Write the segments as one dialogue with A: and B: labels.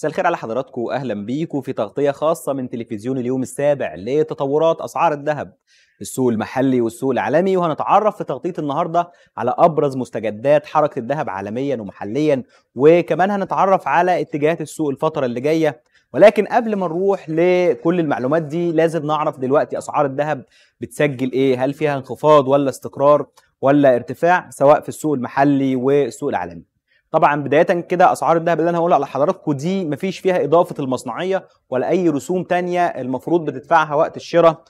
A: مساء الخير على حضراتكم واهلا بيكم في تغطيه خاصه من تلفزيون اليوم السابع لتطورات اسعار الذهب السوق المحلي والسوق العالمي وهنتعرف في تغطيه النهارده على ابرز مستجدات حركه الذهب عالميا ومحليا وكمان هنتعرف على اتجاهات السوق الفتره اللي جايه ولكن قبل ما نروح لكل المعلومات دي لازم نعرف دلوقتي اسعار الذهب بتسجل ايه هل فيها انخفاض ولا استقرار ولا ارتفاع سواء في السوق المحلي والسوق العالمي طبعا بدايه كده اسعار الذهب اللي انا هقولها لحضراتكم دي مفيش فيها اضافه المصنعيه ولا اي رسوم تانية المفروض بتدفعها وقت الشراء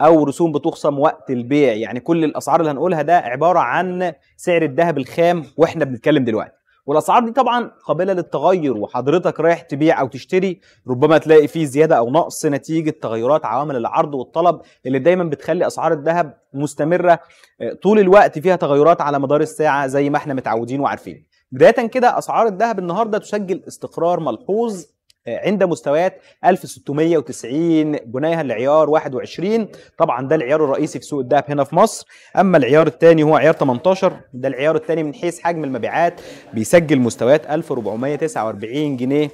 A: او رسوم بتخصم وقت البيع يعني كل الاسعار اللي هنقولها ده عباره عن سعر الذهب الخام واحنا بنتكلم دلوقتي والاسعار دي طبعا قابله للتغير وحضرتك رايح تبيع او تشتري ربما تلاقي فيه زياده او نقص نتيجه تغيرات عوامل العرض والطلب اللي دايما بتخلي اسعار الذهب مستمره آه، طول الوقت فيها تغيرات على مدار الساعه زي ما احنا متعودين وعارفين بداية كده أسعار الذهب النهاردة تسجل استقرار ملحوظ آه، عند مستويات 1690 بنيها لعيار 21 طبعا ده العيار الرئيسي في سوق الذهب هنا في مصر اما العيار الثاني هو عيار 18 ده العيار الثاني من حيث حجم المبيعات بيسجل مستويات 1449 جنيه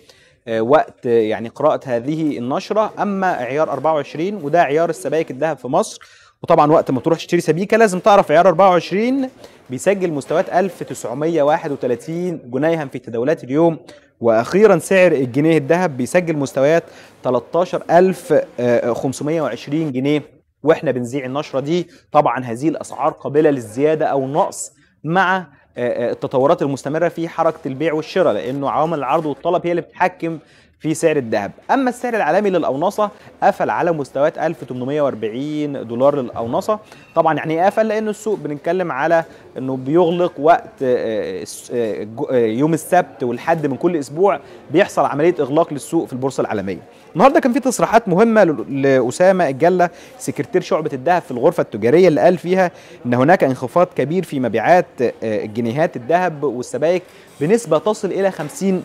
A: آه، وقت آه، يعني قراءة هذه النشرة أما عيار 24 وده عيار السبائك الذهب في مصر وطبعا وقت ما تروح تشتري سبيكة لازم تعرف عيار 24 بيسجل مستويات 1931 جنيها في تداولات اليوم واخيرا سعر الجنيه الذهب بيسجل مستويات 13520 جنيه واحنا بنذيع النشره دي طبعا هذه الاسعار قابله للزياده او نقص مع آه، آه، التطورات المستمره في حركه البيع والشراء لانه عوامل العرض والطلب هي اللي بتتحكم في سعر الذهب اما السعر العالمي للاونصه قفل على مستويات 1840 دولار للاونصه طبعا يعني ايه قفل لان السوق بنتكلم على انه بيغلق وقت آه، آه، آه، يوم السبت والحد من كل اسبوع بيحصل عمليه اغلاق للسوق في البورصه العالميه النهارده كان في تصريحات مهمه لاسامه الجله سكرتير شعبه الذهب في الغرفه التجاريه اللي قال فيها ان هناك انخفاض كبير في مبيعات جنيهات الذهب والسبائك بنسبه تصل الى 50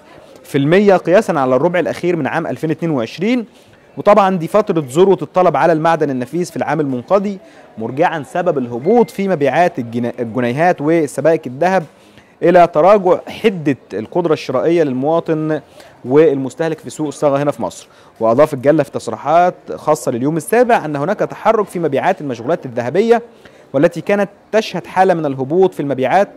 A: قياسا على الربع الاخير من عام 2022 وطبعا دي فترة ذروة الطلب على المعدن النفيس في العام المنقضي مرجعا سبب الهبوط في مبيعات الجنيهات وسبائك الذهب الى تراجع حده القدره الشرائيه للمواطن والمستهلك في سوق الصاغه هنا في مصر واضاف الجله في تصريحات خاصه لليوم السابع ان هناك تحرك في مبيعات المشغولات الذهبيه والتي كانت تشهد حاله من الهبوط في المبيعات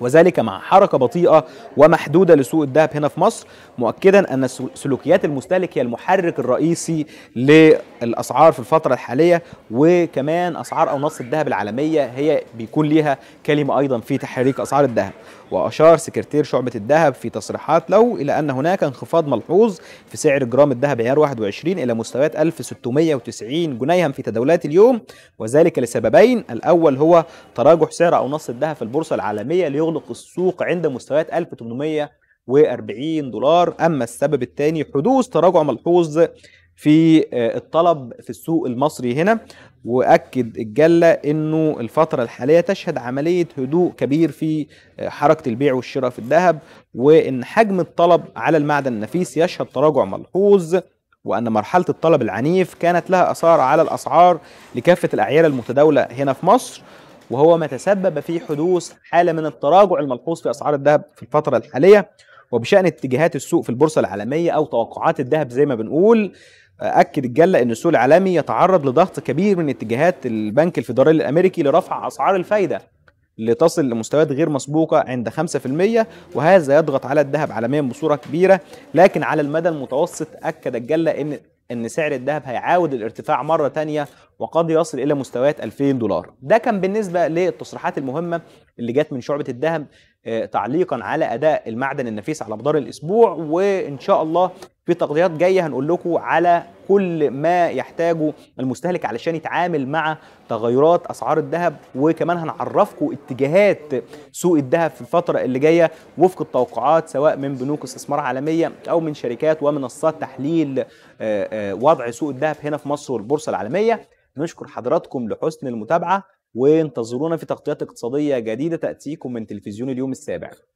A: وذلك مع حركة بطيئة ومحدودة لسوق الذهب هنا في مصر مؤكدا أن سلوكيات المستهلك هي المحرك الرئيسي للأسعار في الفترة الحالية وكمان أسعار نص الذهب العالمية هي بيكون ليها كلمة أيضا في تحريك أسعار الذهب وأشار سكرتير شعبة الذهب في تصريحات له إلى أن هناك انخفاض ملحوظ في سعر جرام الذهب عيار 21 إلى مستويات 1690 جنيها في تداولات اليوم وذلك لسببين الأول هو تراجع سعر نص الذهب في البورصة العالمية ليوم يغلق السوق عند مستويات 1840 دولار أما السبب الثاني حدوث تراجع ملحوظ في آه، الطلب في السوق المصري هنا واكد الجله انه الفتره الحاليه تشهد عمليه هدوء كبير في آه، حركه البيع والشراء في الذهب وان حجم الطلب على المعدن النفيس يشهد تراجع ملحوظ وان مرحله الطلب العنيف كانت لها اثار على الاسعار لكافه الاعيار المتداوله هنا في مصر وهو ما تسبب في حدوث حالة من التراجع الملحوظ في أسعار الذهب في الفترة الحالية وبشأن اتجاهات السوق في البورصة العالمية أو توقعات الذهب زي ما بنقول أكد الجلة أن السوق العالمي يتعرض لضغط كبير من اتجاهات البنك الفيدرالي الأمريكي لرفع أسعار الفايدة لتصل لمستويات غير مسبوقة عند 5% وهذا يضغط على الذهب عالميا بصورة كبيرة لكن على المدى المتوسط أكد الجلة أن ان سعر الذهب هيعاود الارتفاع مره تانية وقد يصل الى مستويات 2000 دولار ده كان بالنسبه للتصريحات المهمه اللي جت من شعبه الذهب آه، تعليقا على اداء المعدن النفيس على مدار الاسبوع وان شاء الله في تغطيات جايه هنقول لكم على كل ما يحتاجه المستهلك علشان يتعامل مع تغيرات اسعار الذهب وكمان هنعرفكم اتجاهات سوق الذهب في الفتره اللي جايه وفق التوقعات سواء من بنوك استثمار عالميه او من شركات ومنصات تحليل آه، آه، وضع سوق الذهب هنا في مصر والبورصه العالميه نشكر حضراتكم لحسن المتابعه وانتظرونا في تغطيات اقتصاديه جديده تاتيكم من تلفزيون اليوم السابع